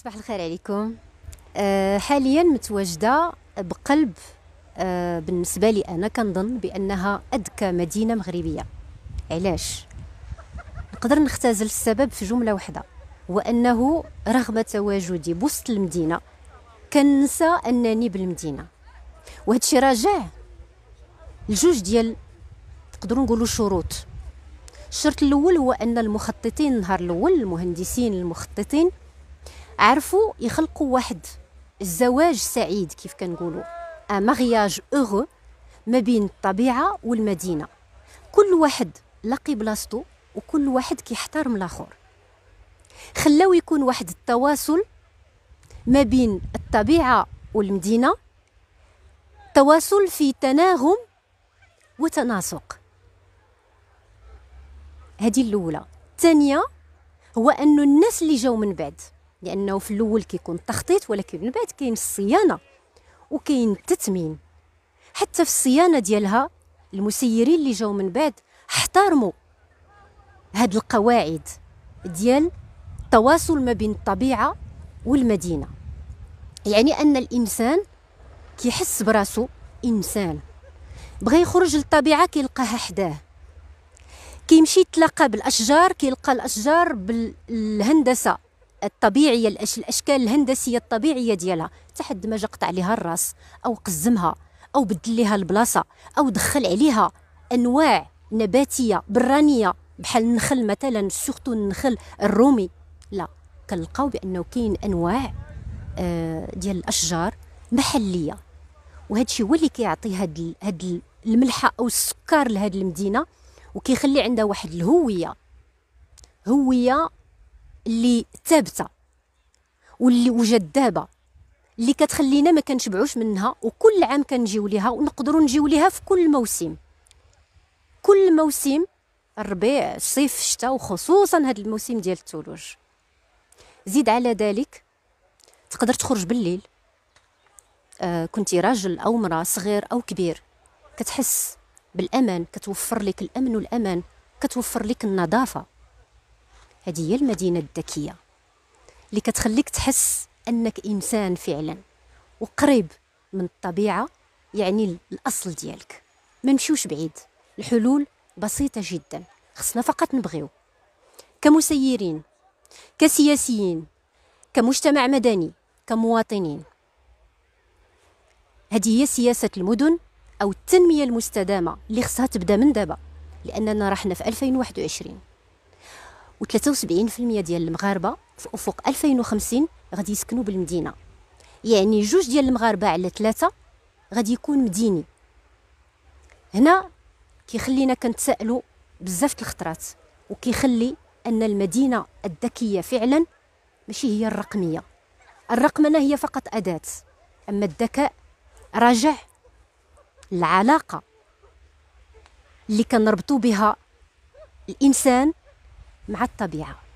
صباح الخير عليكم أه حاليا متواجده بقلب أه بالنسبه لي انا كنظن بانها اذكى مدينه مغربيه علاش نقدر نختزل السبب في جمله واحده وانه رغم تواجدي بوسط المدينه كننسى انني بالمدينه وهذا الشيء راجع لجوج ديال تقدروا نقولوا شروط الشرط الاول هو ان المخططين النهار الاول المهندسين المخططين عرفوا يخلقوا واحد الزواج سعيد كيف كنقولوا مغياج اوغو ما بين الطبيعه والمدينه كل واحد لقي بلاصتو وكل واحد كيحترم الاخر خلاو يكون واحد التواصل ما بين الطبيعه والمدينه تواصل في تناغم وتناسق هذه الاولى الثانيه هو أن الناس اللي جاو من بعد لانه في الاول كيكون التخطيط ولكن من بعد كاين الصيانه وكاين التثمين حتى في الصيانه ديالها المسيرين اللي جاو من بعد احترموا هاد القواعد ديال التواصل ما بين الطبيعه والمدينه يعني ان الانسان كيحس براسو انسان بغى يخرج للطبيعه كيلقاها حداه كيمشي يتلاقى بالاشجار كيلقى الاشجار بالهندسه الطبيعيه الاشكال الهندسيه الطبيعيه ديالها تحد ما جا قطع عليها الراس او قزمها او بدل لها البلاصه او دخل عليها انواع نباتيه برانيه بحال النخل مثلا سورتو النخل الرومي لا كنلقاو بانه كاين انواع آه، ديال الاشجار محليه وهذا الشيء هو اللي كيعطي هاد هاد الملحه او السكر لهاد المدينه وكيخلي عندها واحد الهويه هويه اللي ثابته واللي وجذابه اللي كتخلينا ما كنشبعوش منها وكل عام كنجيو ليها ونقدروا نجيو ليها في كل موسم كل موسم الربيع الصيف الشتاء وخصوصا هذا الموسم ديال الثلوج زيد على ذلك تقدر تخرج بالليل آه كنتي راجل او مراه صغير او كبير كتحس بالامان كتوفر لك الامن والامان كتوفر لك النظافه هذه هي المدينة الذكية اللي كتخليك تحس أنك إنسان فعلا وقريب من الطبيعة يعني الأصل ديالك ما نمشيوش بعيد الحلول بسيطة جدا خصنا فقط نبغيو كمسيرين كسياسيين كمجتمع مدني كمواطنين هذه هي سياسة المدن أو التنمية المستدامة اللي خصها تبدا من دابا لأننا رحنا في 2021 و73% ديال المغاربه في افق 2050 غادي يسكنوا بالمدينه يعني جوج ديال المغاربه على ثلاثه غادي يكون مديني هنا كيخلينا كنتسائلوا بزاف الخطرات وكيخلي ان المدينه الذكيه فعلا ماشي هي الرقميه الرقمنه هي فقط اداه اما الذكاء راجع العلاقه اللي كنربطو بها الانسان مع الطبيعه